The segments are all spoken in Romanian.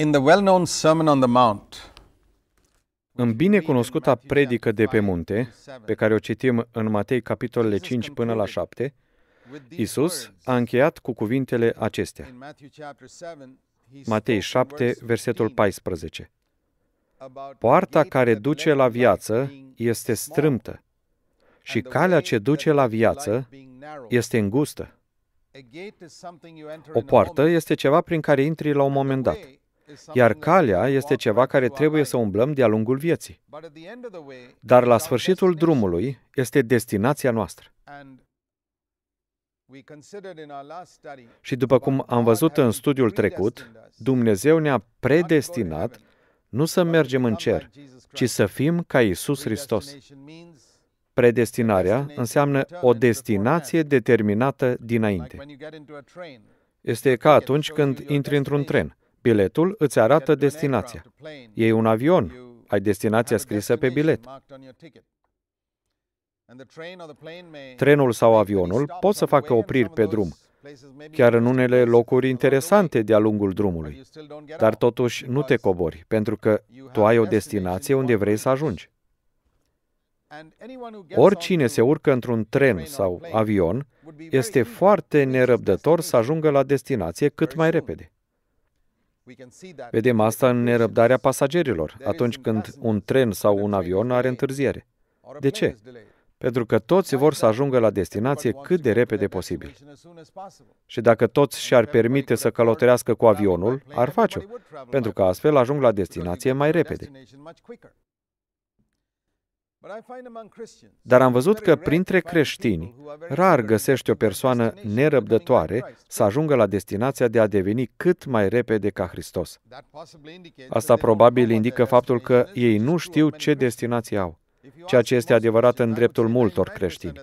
In the well-known Sermon on the Mount, în binecunoscuta predică de pe munte, pe care o citim în Matei capitolele 5 până la 7, Isus a încheiat cu cuvintele acestea. Matei 7, versetul 14. Poarta care duce la viață este strâmtă și calea ce duce la viață este îngustă. O poartă este ceva prin care intri la un moment dat. Iar calea este ceva care trebuie să umblăm de-a lungul vieții. Dar la sfârșitul drumului este destinația noastră. Și după cum am văzut în studiul trecut, Dumnezeu ne-a predestinat nu să mergem în cer, ci să fim ca Isus Hristos. Predestinarea înseamnă o destinație determinată dinainte. Este ca atunci când intri într-un tren. Biletul îți arată destinația. Ei un avion, ai destinația scrisă pe bilet. Trenul sau avionul pot să facă opriri pe drum, chiar în unele locuri interesante de-a lungul drumului, dar totuși nu te cobori, pentru că tu ai o destinație unde vrei să ajungi. Oricine se urcă într-un tren sau avion este foarte nerăbdător să ajungă la destinație cât mai repede. Vedem asta în nerăbdarea pasagerilor, atunci când un tren sau un avion are întârziere. De ce? Pentru că toți vor să ajungă la destinație cât de repede posibil. Și dacă toți și-ar permite să călătorească cu avionul, ar face-o, pentru că astfel ajung la destinație mai repede. Dar am văzut că printre creștini, rar găsești o persoană nerăbdătoare să ajungă la destinația de a deveni cât mai repede ca Hristos. Asta probabil indică faptul că ei nu știu ce destinație au, ceea ce este adevărat în dreptul multor creștini.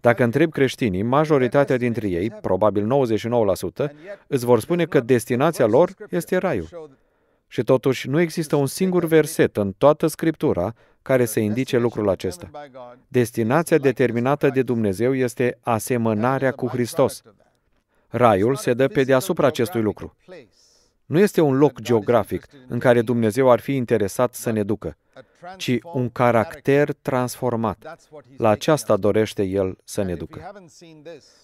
Dacă întreb creștinii, majoritatea dintre ei, probabil 99%, îți vor spune că destinația lor este raiul. Și totuși nu există un singur verset în toată Scriptura care să indice lucrul acesta. Destinația determinată de Dumnezeu este asemănarea cu Hristos. Raiul se dă pe deasupra acestui lucru. Nu este un loc geografic în care Dumnezeu ar fi interesat să ne ducă, ci un caracter transformat. La aceasta dorește El să ne ducă.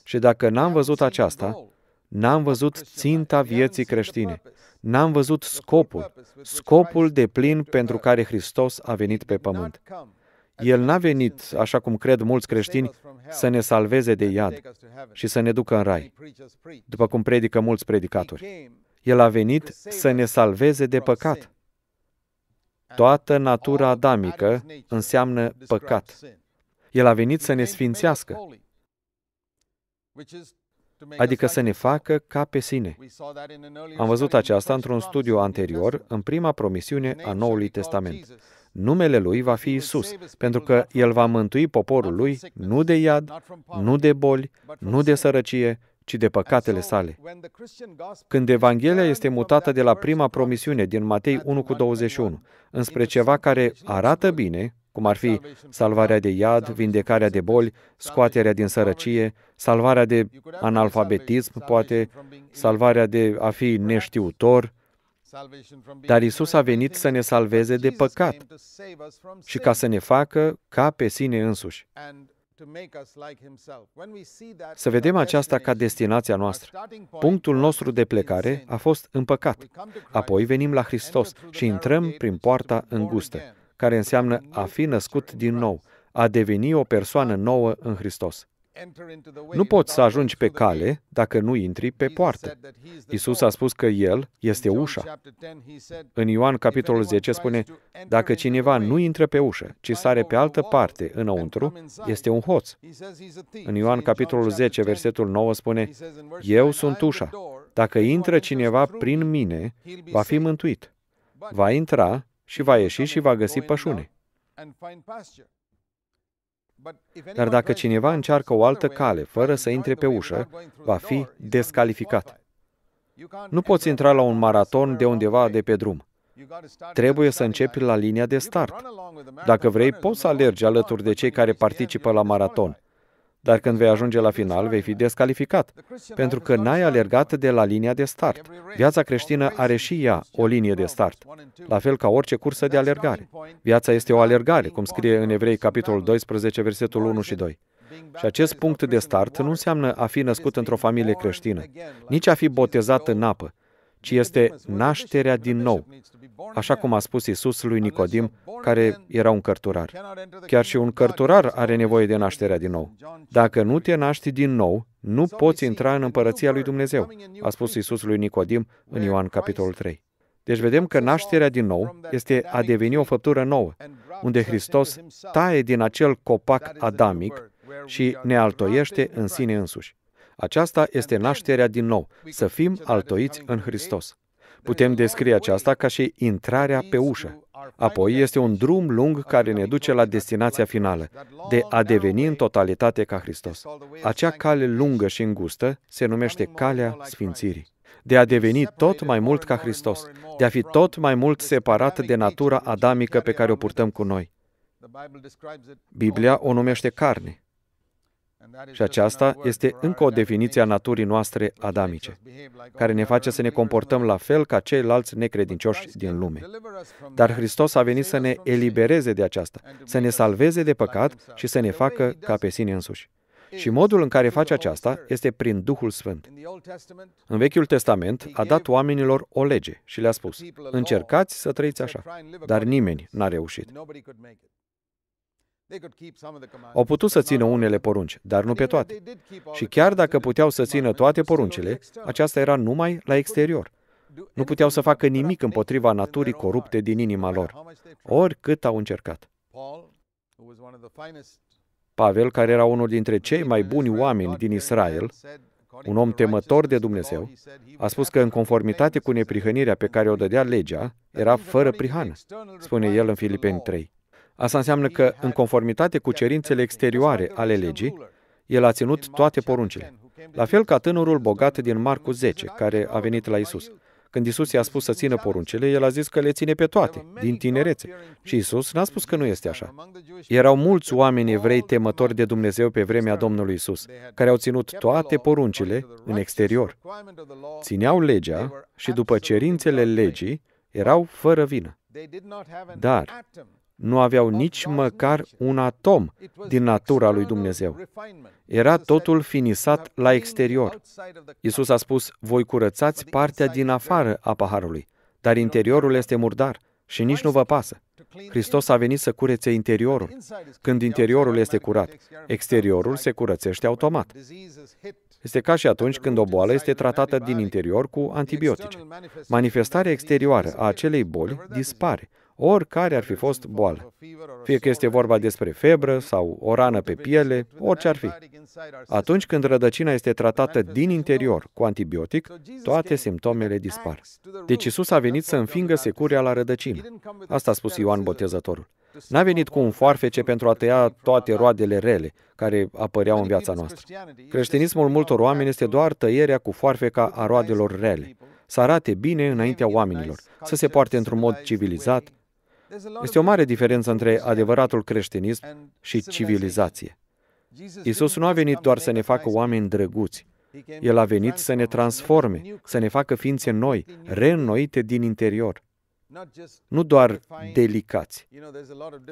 Și dacă n-am văzut aceasta, n-am văzut ținta vieții creștine, n-am văzut scopul, scopul de plin pentru care Hristos a venit pe pământ. El n-a venit, așa cum cred mulți creștini, să ne salveze de iad și să ne ducă în rai, după cum predică mulți predicatori. El a venit să ne salveze de păcat. Toată natura adamică înseamnă păcat. El a venit să ne sfințească, adică să ne facă ca pe sine. Am văzut aceasta într-un studiu anterior, în prima promisiune a Noului Testament. Numele lui va fi Isus, pentru că el va mântui poporul lui nu de iad, nu de boli, nu de sărăcie, ci de păcatele sale. Când Evanghelia este mutată de la prima promisiune din Matei 1 cu 21 înspre ceva care arată bine, cum ar fi salvarea de iad, vindecarea de boli, scoaterea din sărăcie, salvarea de analfabetism, poate salvarea de a fi neștiutor. Dar Isus a venit să ne salveze de păcat și ca să ne facă ca pe sine însuși. Să vedem aceasta ca destinația noastră. Punctul nostru de plecare a fost în păcat. Apoi venim la Hristos și intrăm prin poarta îngustă care înseamnă a fi născut din nou, a deveni o persoană nouă în Hristos. Nu poți să ajungi pe cale dacă nu intri pe poartă. Isus a spus că El este ușa. În Ioan capitolul 10 spune, dacă cineva nu intră pe ușă, ci sare pe altă parte înăuntru, este un hoț. În Ioan capitolul 10, versetul 9 spune, Eu sunt ușa. Dacă intră cineva prin mine, va fi mântuit. Va intra și va ieși și va găsi pășune. Dar dacă cineva încearcă o altă cale, fără să intre pe ușă, va fi descalificat. Nu poți intra la un maraton de undeva de pe drum. Trebuie să începi la linia de start. Dacă vrei, poți să alergi alături de cei care participă la maraton, dar când vei ajunge la final, vei fi descalificat, pentru că n-ai alergat de la linia de start. Viața creștină are și ea o linie de start, la fel ca orice cursă de alergare. Viața este o alergare, cum scrie în Evrei, capitolul 12, versetul 1 și 2. Și acest punct de start nu înseamnă a fi născut într-o familie creștină, nici a fi botezat în apă, ci este nașterea din nou așa cum a spus Isus lui Nicodim, care era un cărturar. Chiar și un cărturar are nevoie de nașterea din nou. Dacă nu te naști din nou, nu poți intra în împărăția lui Dumnezeu, a spus Isus lui Nicodim în Ioan capitolul 3. Deci vedem că nașterea din nou este a deveni o făptură nouă, unde Hristos taie din acel copac adamic și ne altoiește în sine însuși. Aceasta este nașterea din nou, să fim altoiți în Hristos. Putem descrie aceasta ca și intrarea pe ușă. Apoi este un drum lung care ne duce la destinația finală, de a deveni în totalitate ca Hristos. Acea cale lungă și îngustă se numește calea Sfințirii de a deveni tot mai mult ca Hristos, de a fi tot mai mult separat de natura adamică pe care o purtăm cu noi. Biblia o numește carne. Și aceasta este încă o definiție a naturii noastre adamice, care ne face să ne comportăm la fel ca ceilalți necredincioși din lume. Dar Hristos a venit să ne elibereze de aceasta, să ne salveze de păcat și să ne facă ca pe sine însuși. Și modul în care face aceasta este prin Duhul Sfânt. În Vechiul Testament a dat oamenilor o lege și le-a spus, încercați să trăiți așa, dar nimeni n-a reușit. Au putut să țină unele porunci, dar nu pe toate. Și chiar dacă puteau să țină toate poruncile, aceasta era numai la exterior. Nu puteau să facă nimic împotriva naturii corupte din inima lor, oricât au încercat. Pavel, care era unul dintre cei mai buni oameni din Israel, un om temător de Dumnezeu, a spus că în conformitate cu neprihănirea pe care o dădea legea, era fără prihană, spune el în Filipeni 3. Asta înseamnă că, în conformitate cu cerințele exterioare ale legii, el a ținut toate poruncile. La fel ca tânărul bogat din Marcu 10, care a venit la Isus. Când Isus i-a spus să țină poruncile, el a zis că le ține pe toate, din tinerețe. Și Isus n-a spus că nu este așa. Erau mulți oameni evrei temători de Dumnezeu pe vremea Domnului Isus, care au ținut toate poruncile în exterior. Țineau legea și după cerințele legii erau fără vină. Dar nu aveau nici măcar un atom din natura lui Dumnezeu. Era totul finisat la exterior. Isus a spus, voi curățați partea din afară a paharului, dar interiorul este murdar și nici nu vă pasă. Hristos a venit să curețe interiorul. Când interiorul este curat, exteriorul se curățește automat. Este ca și atunci când o boală este tratată din interior cu antibiotice. Manifestarea exterioară a acelei boli dispare, oricare ar fi fost boală. Fie că este vorba despre febră sau o rană pe piele, orice ar fi. Atunci când rădăcina este tratată din interior cu antibiotic, toate simptomele dispar. Deci Isus a venit să înfingă securia la rădăcină. Asta a spus Ioan Botezătorul. N-a venit cu un foarfece pentru a tăia toate roadele rele care apăreau în viața noastră. Creștinismul multor oameni este doar tăierea cu foarfeca a roadelor rele. Să arate bine înaintea oamenilor, să se poarte într-un mod civilizat, este o mare diferență între adevăratul creștinism și civilizație. Isus nu a venit doar să ne facă oameni drăguți. El a venit să ne transforme, să ne facă ființe noi, reînnoite din interior. Nu doar delicați.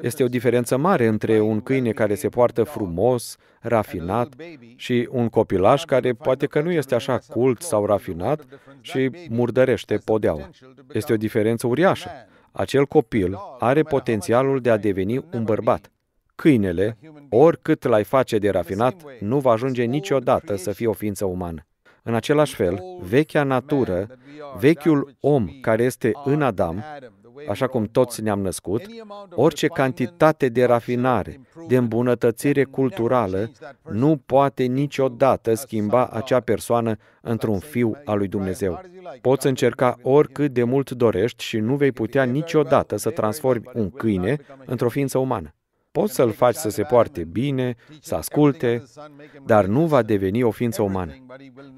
Este o diferență mare între un câine care se poartă frumos, rafinat, și un copilaș care poate că nu este așa cult sau rafinat și murdărește podeaua. Este o diferență uriașă. Acel copil are potențialul de a deveni un bărbat. Câinele, oricât l-ai face de rafinat, nu va ajunge niciodată să fie o ființă umană. În același fel, vechea natură, vechiul om care este în Adam, așa cum toți ne-am născut, orice cantitate de rafinare, de îmbunătățire culturală, nu poate niciodată schimba acea persoană într-un fiu al lui Dumnezeu. Poți încerca oricât de mult dorești și nu vei putea niciodată să transformi un câine într-o ființă umană. Poți să-l faci să se poarte bine, să asculte, dar nu va deveni o ființă umană.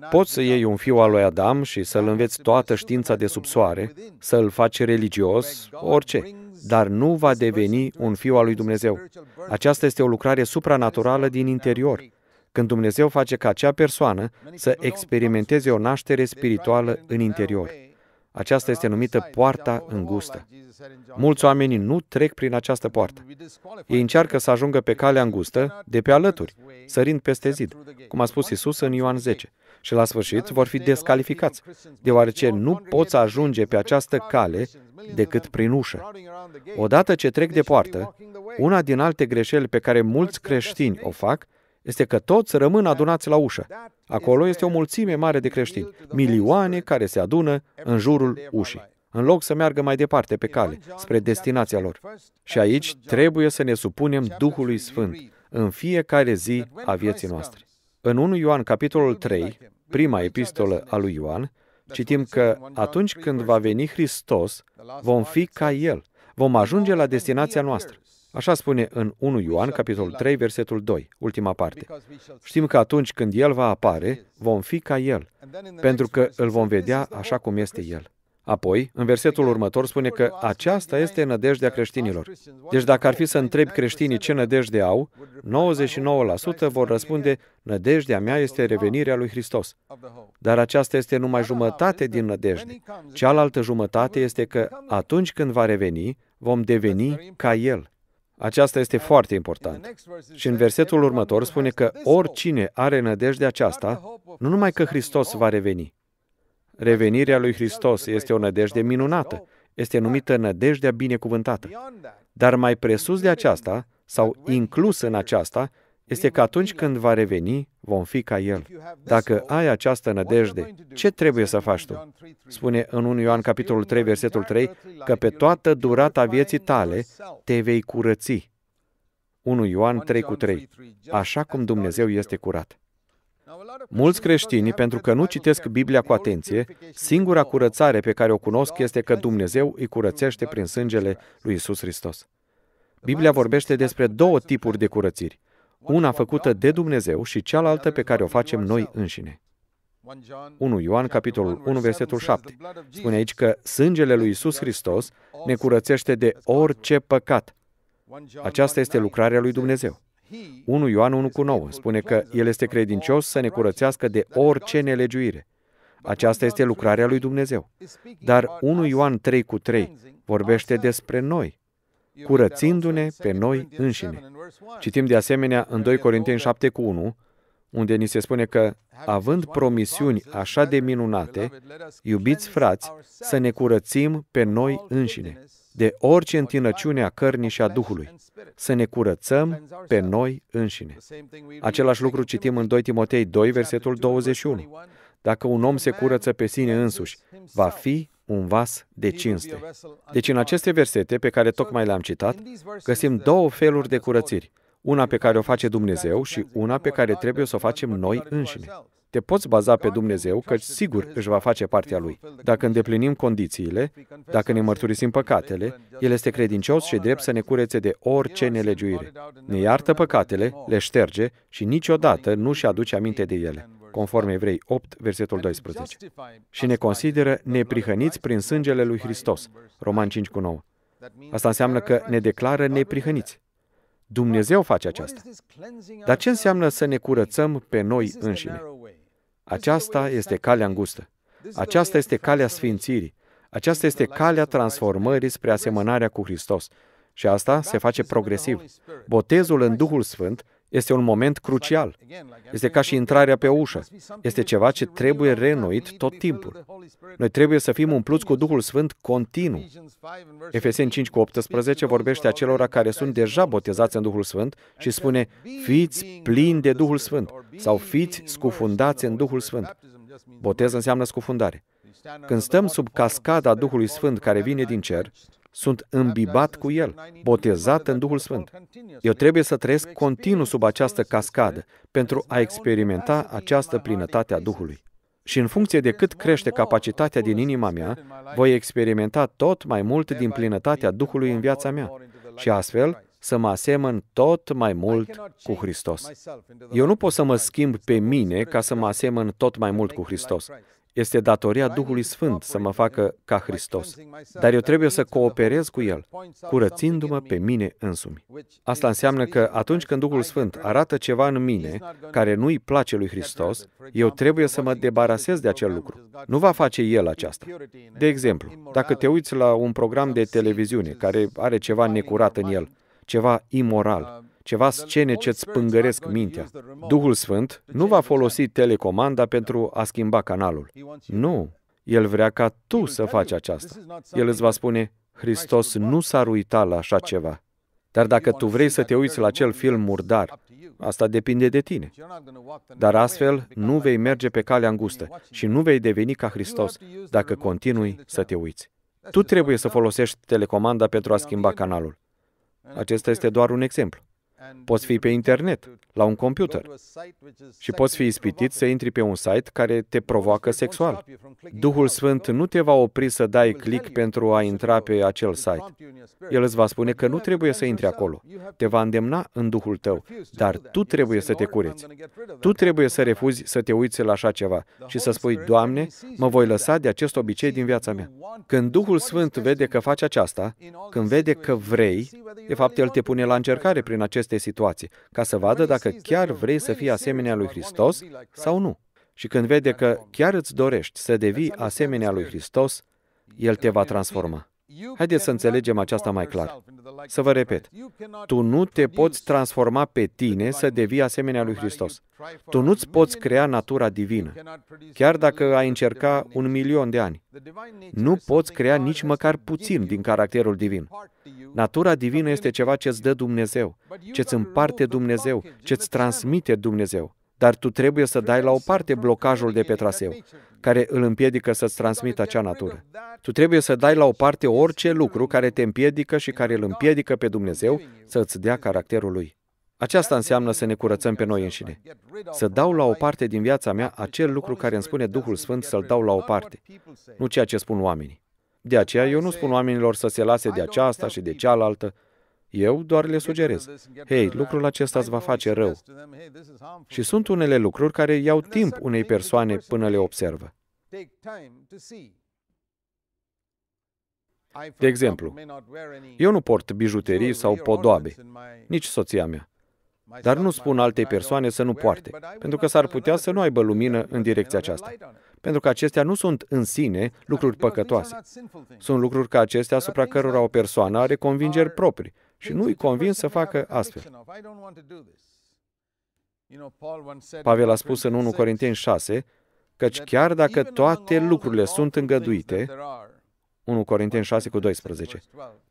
Poți să iei un fiu al lui Adam și să-l înveți toată știința de sub soare, să-l faci religios, orice, dar nu va deveni un fiu al lui Dumnezeu. Aceasta este o lucrare supranaturală din interior, când Dumnezeu face ca acea persoană să experimenteze o naștere spirituală în interior. Aceasta este numită poarta îngustă. Mulți oameni nu trec prin această poartă. Ei încearcă să ajungă pe calea îngustă, de pe alături, sărind peste zid, cum a spus Isus în Ioan 10. Și la sfârșit vor fi descalificați, deoarece nu poți ajunge pe această cale decât prin ușă. Odată ce trec de poartă, una din alte greșeli pe care mulți creștini o fac este că toți rămân adunați la ușă. Acolo este o mulțime mare de creștini, milioane care se adună în jurul ușii în loc să meargă mai departe pe cale, spre destinația lor. Și aici trebuie să ne supunem Duhului Sfânt în fiecare zi a vieții noastre. În 1 Ioan, capitolul 3, prima epistolă a lui Ioan, citim că atunci când va veni Hristos, vom fi ca El, vom ajunge la destinația noastră. Așa spune în 1 Ioan, capitolul 3, versetul 2, ultima parte. Știm că atunci când El va apare, vom fi ca El, pentru că îl vom vedea așa cum este El. Apoi, în versetul următor spune că aceasta este nădejdea creștinilor. Deci dacă ar fi să întrebi creștinii ce nădejde au, 99% vor răspunde, nădejdea mea este revenirea lui Hristos. Dar aceasta este numai jumătate din nădejde. Cealaltă jumătate este că atunci când va reveni, vom deveni ca El. Aceasta este foarte important. Și în versetul următor spune că oricine are nădejde aceasta, nu numai că Hristos va reveni. Revenirea lui Hristos este o nădejde minunată, este numită nădejdea binecuvântată. Dar mai presus de aceasta, sau inclus în aceasta, este că atunci când va reveni, vom fi ca El. Dacă ai această nădejde, ce trebuie să faci tu? Spune în 1 Ioan capitolul 3, versetul 3, că pe toată durata vieții tale te vei curăți. 1 Ioan 3 cu 3. Așa cum Dumnezeu este curat. Mulți creștini, pentru că nu citesc Biblia cu atenție, singura curățare pe care o cunosc este că Dumnezeu îi curățește prin sângele lui Isus Hristos. Biblia vorbește despre două tipuri de curățiri una făcută de Dumnezeu și cealaltă pe care o facem noi înșine. 1 Ioan, capitolul 1, versetul 7. Spune aici că sângele lui Isus Hristos ne curățește de orice păcat. Aceasta este lucrarea lui Dumnezeu. 1 Ioan 1 cu 9 spune că El este credincios să ne curățească de orice nelegiuire. Aceasta este lucrarea lui Dumnezeu. Dar 1 Ioan 3 cu 3 vorbește despre noi, curățindu-ne pe noi înșine. Citim de asemenea în 2 Corinteni 7 cu 1, unde ni se spune că, având promisiuni așa de minunate, iubiți frați, să ne curățim pe noi înșine, de orice întinăciune a cărnii și a Duhului, să ne curățăm pe noi înșine. Același lucru citim în 2 Timotei 2, versetul 21. Dacă un om se curăță pe sine însuși, va fi un vas de cinste. Deci în aceste versete pe care tocmai le-am citat, găsim uh, două feluri de curățiri. Una pe care o face Dumnezeu și una pe care trebuie să o facem noi înșine. Te poți baza pe Dumnezeu că sigur își va face partea Lui. Dacă îndeplinim condițiile, dacă ne mărturisim păcatele, El este credincios și drept să ne curețe de orice nelegiuire. Ne iartă păcatele, le șterge și niciodată nu și aduce aminte de ele conform Evrei 8, versetul 12, și ne consideră neprihăniți prin sângele lui Hristos, Roman 5 cu 9. Asta înseamnă că ne declară neprihăniți. Dumnezeu face aceasta. Dar ce înseamnă să ne curățăm pe noi înșine? Aceasta este calea îngustă. Aceasta este calea sfințirii. Aceasta este calea transformării spre asemănarea cu Hristos. Și asta se face progresiv. Botezul în Duhul Sfânt este un moment crucial. Este ca și intrarea pe ușă. Este ceva ce trebuie renoit tot timpul. Noi trebuie să fim umpluți cu Duhul Sfânt continuu. Efeseni 5 cu 18 vorbește acelora care sunt deja botezați în Duhul Sfânt și spune, fiți plini de Duhul Sfânt sau fiți scufundați în Duhul Sfânt. Botez înseamnă scufundare. Când stăm sub cascada Duhului Sfânt care vine din cer, sunt îmbibat cu El, botezat în Duhul Sfânt. Eu trebuie să trăiesc continuu sub această cascadă pentru a experimenta această plinătate a Duhului. Și în funcție de cât crește capacitatea din inima mea, voi experimenta tot mai mult din plinătatea Duhului în viața mea. Și astfel, să mă asemăn tot mai mult cu Hristos. Eu nu pot să mă schimb pe mine ca să mă asemăn tot mai mult cu Hristos. Este datoria Duhului Sfânt să mă facă ca Hristos. Dar eu trebuie să cooperez cu El, curățindu-mă pe mine însumi. Asta înseamnă că atunci când Duhul Sfânt arată ceva în mine care nu-i place lui Hristos, eu trebuie să mă debarasez de acel lucru. Nu va face El aceasta. De exemplu, dacă te uiți la un program de televiziune care are ceva necurat în el, ceva imoral, ceva scene ce îți pângăresc mintea. Duhul Sfânt nu va folosi telecomanda pentru a schimba canalul. Nu, El vrea ca tu să faci aceasta. El îți va spune, Hristos nu s-ar uita la așa ceva. Dar dacă tu vrei să te uiți la acel film murdar, asta depinde de tine. Dar astfel nu vei merge pe calea îngustă și nu vei deveni ca Hristos dacă continui să te uiți. Tu trebuie să folosești telecomanda pentru a schimba canalul. Acesta este doar un exemplu poți fi pe internet, la un computer și poți fi ispitit să intri pe un site care te provoacă sexual. Duhul Sfânt nu te va opri să dai click pentru a intra pe acel site. El îți va spune că nu trebuie să intri acolo. Te va îndemna în Duhul tău, dar tu trebuie să te cureți. Tu trebuie să refuzi să te uiți la așa ceva și să spui, Doamne, mă voi lăsa de acest obicei din viața mea. Când Duhul Sfânt vede că faci aceasta, când vede că vrei, de fapt, El te pune la încercare prin aceste aceste situații, ca să vadă păi, dacă chiar vrei să fii asemenea lui Hristos sau nu. Și când vede că chiar îți dorești să devii asemenea lui Hristos, El te va transforma. Haideți să înțelegem aceasta mai clar. Să vă repet, tu nu te poți transforma pe tine să devii asemenea lui Hristos. Tu nu-ți poți crea natura divină, chiar dacă ai încerca un milion de ani. Nu poți crea nici măcar puțin din caracterul divin. Natura divină este ceva ce îți dă Dumnezeu, ce îți împarte Dumnezeu, ce îți transmite Dumnezeu dar tu trebuie să dai la o parte blocajul de pe traseu, care îl împiedică să-ți transmită acea natură. Tu trebuie să dai la o parte orice lucru care te împiedică și care îl împiedică pe Dumnezeu să îți dea caracterul Lui. Aceasta înseamnă să ne curățăm pe noi înșine. Să dau la o parte din viața mea acel lucru care îmi spune Duhul Sfânt să-l dau la o parte, nu ceea ce spun oamenii. De aceea eu nu spun oamenilor să se lase de aceasta și de cealaltă, eu doar le sugerez. Hei, lucrul acesta îți va face rău. Și sunt unele lucruri care iau timp unei persoane până le observă. De exemplu, eu nu port bijuterii sau podoabe, nici soția mea. Dar nu spun altei persoane să nu poarte, pentru că s-ar putea să nu aibă lumină în direcția aceasta. Pentru că acestea nu sunt în sine lucruri păcătoase. Sunt lucruri ca acestea asupra cărora o persoană are convingeri proprii, și nu-i convins să facă astfel. Pavel a spus în 1 Corinteni 6, căci chiar dacă toate lucrurile sunt îngăduite, 1 Corinteni 6 cu 12,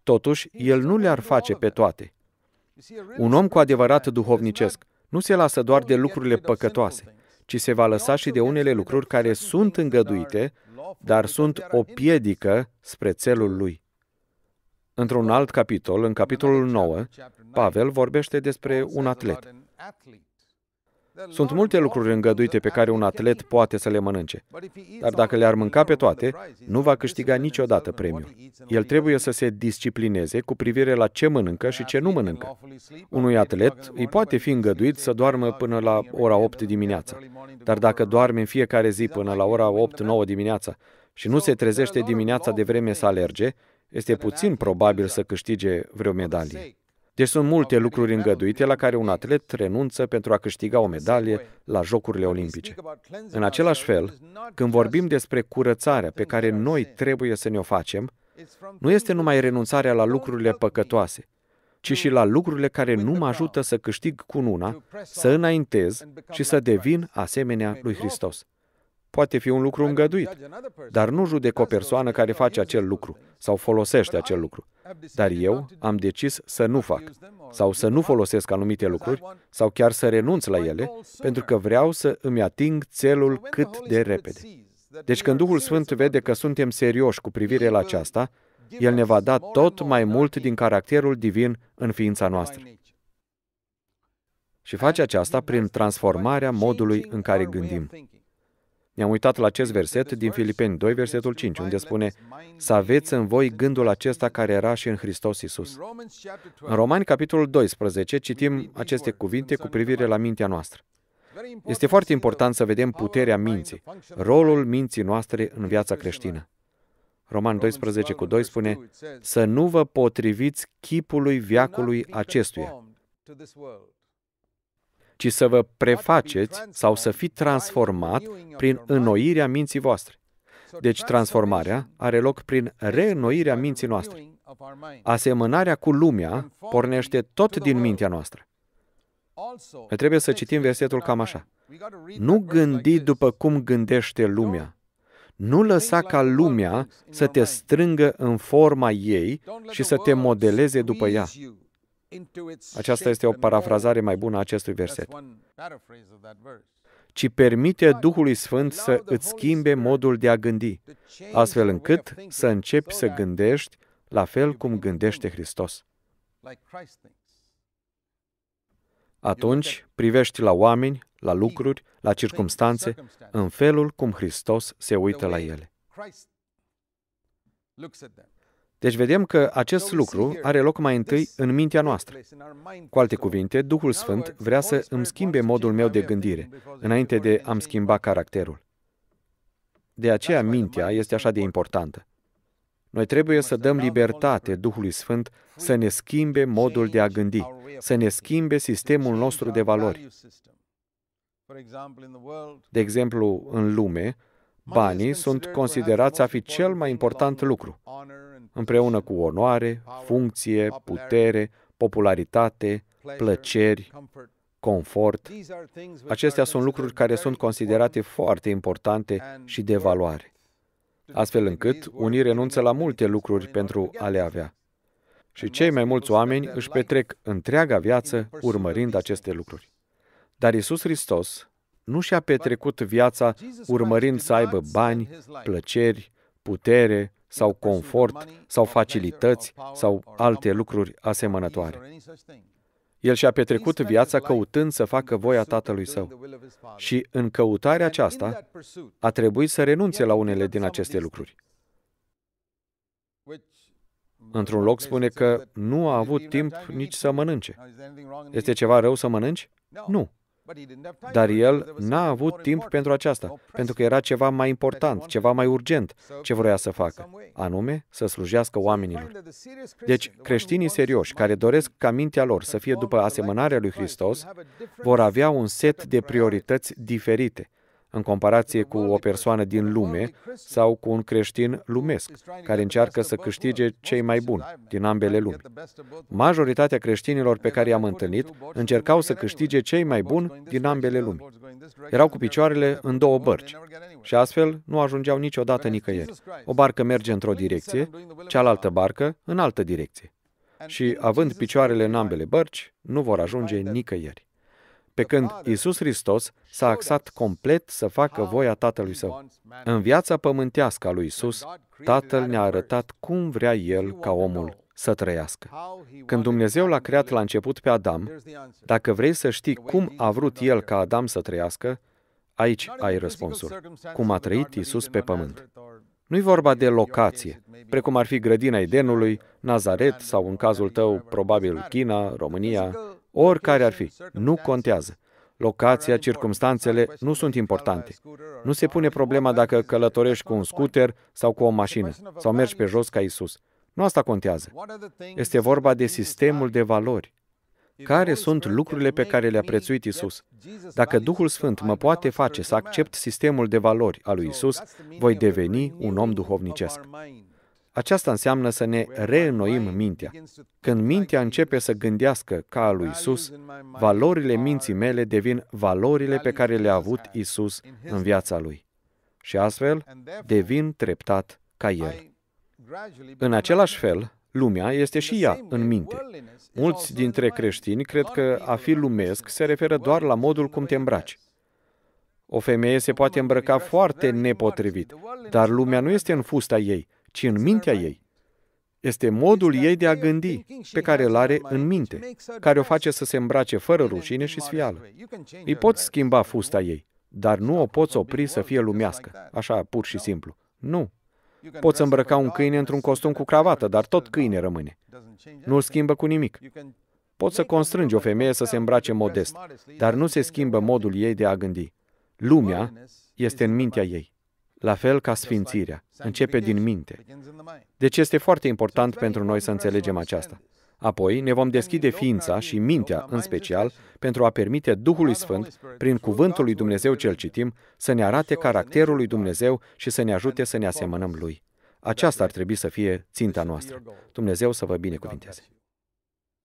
totuși el nu le-ar face pe toate. Un om cu adevărat duhovnicesc nu se lasă doar de lucrurile păcătoase, ci se va lăsa și de unele lucruri care sunt îngăduite, dar sunt o piedică spre țelul lui. Într-un alt capitol, în capitolul 9, Pavel vorbește despre un atlet. Sunt multe lucruri îngăduite pe care un atlet poate să le mănânce, dar dacă le-ar mânca pe toate, nu va câștiga niciodată premiul. El trebuie să se disciplineze cu privire la ce mănâncă și ce nu mănâncă. Unui atlet îi poate fi îngăduit să doarmă până la ora 8 dimineața, dar dacă doarme în fiecare zi până la ora 8-9 dimineața și nu se trezește dimineața de vreme să alerge, este puțin probabil să câștige vreo medalie. Deci sunt multe lucruri îngăduite la care un atlet renunță pentru a câștiga o medalie la Jocurile Olimpice. În același fel, când vorbim despre curățarea pe care noi trebuie să ne o facem, nu este numai renunțarea la lucrurile păcătoase, ci și la lucrurile care nu mă ajută să câștig cu una, să înaintez și să devin asemenea lui Hristos poate fi un lucru îngăduit, dar nu judec o persoană care face acel lucru sau folosește acel lucru. Dar eu am decis să nu fac sau să nu folosesc anumite lucruri sau chiar să renunț la ele pentru că vreau să îmi ating țelul cât de repede. Deci când Duhul Sfânt vede că suntem serioși cu privire la aceasta, El ne va da tot mai mult din caracterul divin în ființa noastră. Și face aceasta prin transformarea modului în care gândim. Ne-am uitat la acest verset din Filipeni 2, versetul 5, unde spune Să aveți în voi gândul acesta care era și în Hristos Isus. În Romani, capitolul 12, citim aceste cuvinte cu privire la mintea noastră. Este foarte important să vedem puterea minții, rolul minții noastre în viața creștină. Roman 12 cu 2 spune, să nu vă potriviți chipului viacului acestuia ci să vă prefaceți sau să fiți transformat prin înnoirea minții voastre. Deci transformarea are loc prin reînnoirea minții noastre. Asemănarea cu lumea pornește tot din mintea noastră. Ne trebuie să citim versetul cam așa. Nu gândi după cum gândește lumea. Nu lăsa ca lumea să te strângă în forma ei și să te modeleze după ea. Aceasta este o parafrazare mai bună a acestui verset. Ci permite Duhului Sfânt să îți schimbe modul de a gândi, astfel încât să începi să gândești la fel cum gândește Hristos. Atunci privești la oameni, la lucruri, la circumstanțe, în felul cum Hristos se uită la ele. Deci vedem că acest lucru are loc mai întâi în mintea noastră. Cu alte cuvinte, Duhul Sfânt vrea să îmi schimbe modul meu de gândire, înainte de a-mi schimba caracterul. De aceea mintea este așa de importantă. Noi trebuie să dăm libertate Duhului Sfânt să ne schimbe modul de a gândi, să ne schimbe sistemul nostru de valori. De exemplu, în lume, banii sunt considerați a fi cel mai important lucru împreună cu onoare, funcție, putere, popularitate, plăceri, confort. Acestea sunt lucruri care sunt considerate foarte importante și de valoare, astfel încât unii renunță la multe lucruri pentru a le avea. Și cei mai mulți oameni își petrec întreaga viață urmărind aceste lucruri. Dar Isus Hristos nu și-a petrecut viața urmărind să aibă bani, plăceri, putere, sau confort, sau facilități, sau alte lucruri asemănătoare. El și-a petrecut viața căutând să facă voia tatălui său. Și în căutarea aceasta a trebuit să renunțe la unele din aceste lucruri. Într-un loc spune că nu a avut timp nici să mănânce. Este ceva rău să mănânci? Nu. Dar el n-a avut timp pentru aceasta, pentru că era ceva mai important, ceva mai urgent ce vroia să facă, anume să slujească oamenilor. Deci, creștinii serioși, care doresc ca mintea lor să fie după asemănarea lui Hristos, vor avea un set de priorități diferite, în comparație cu o persoană din lume sau cu un creștin lumesc, care încearcă să câștige cei mai buni din ambele lumi. Majoritatea creștinilor pe care i-am întâlnit încercau să câștige cei mai buni din ambele lumi. Erau cu picioarele în două bărci și astfel nu ajungeau niciodată nicăieri. O barcă merge într-o direcție, cealaltă barcă în altă direcție. Și având picioarele în ambele bărci, nu vor ajunge nicăieri pe când Isus Hristos s-a axat complet să facă voia Tatălui Său. În viața pământească a lui Isus, Tatăl ne-a arătat cum vrea El ca omul să trăiască. Când Dumnezeu l-a creat la început pe Adam, dacă vrei să știi cum a vrut El ca Adam să trăiască, aici ai răspunsul. Cum a trăit Isus pe pământ. Nu-i vorba de locație, precum ar fi grădina Edenului, Nazaret sau, în cazul tău, probabil China, România, oricare ar fi, nu contează. Locația, circumstanțele nu sunt importante. Nu se pune problema dacă călătorești cu un scooter sau cu o mașină, sau mergi pe jos ca Isus. Nu asta contează. Este vorba de sistemul de valori. Care sunt lucrurile pe care le-a prețuit Isus? Dacă Duhul Sfânt mă poate face să accept sistemul de valori al lui Isus, voi deveni un om duhovnicesc. Aceasta înseamnă să ne reînnoim mintea. Când mintea începe să gândească ca a lui Isus, valorile minții mele devin valorile pe care le-a avut Isus în viața lui. Și astfel devin treptat ca el. În același fel, lumea este și ea în minte. Mulți dintre creștini cred că a fi lumesc se referă doar la modul cum te îmbraci. O femeie se poate îmbrăca foarte nepotrivit, dar lumea nu este în fusta ei, ci în mintea ei. Este modul ei de a gândi, pe care îl are în minte, care o face să se îmbrace fără rușine și sfială. Îi poți schimba fusta ei, dar nu o poți opri să fie lumească, așa pur și simplu. Nu. Poți îmbrăca un câine într-un costum cu cravată, dar tot câine rămâne. Nu-l schimbă cu nimic. Poți să constrângi o femeie să se îmbrace modest, dar nu se schimbă modul ei de a gândi. Lumea este în mintea ei la fel ca sfințirea. Începe din minte. Deci este foarte important pentru noi să înțelegem aceasta. Apoi ne vom deschide ființa și mintea în special pentru a permite Duhului Sfânt, prin cuvântul lui Dumnezeu cel citim, să ne arate caracterul lui Dumnezeu și să ne ajute să ne asemănăm lui. Aceasta ar trebui să fie ținta noastră. Dumnezeu să vă binecuvinteze.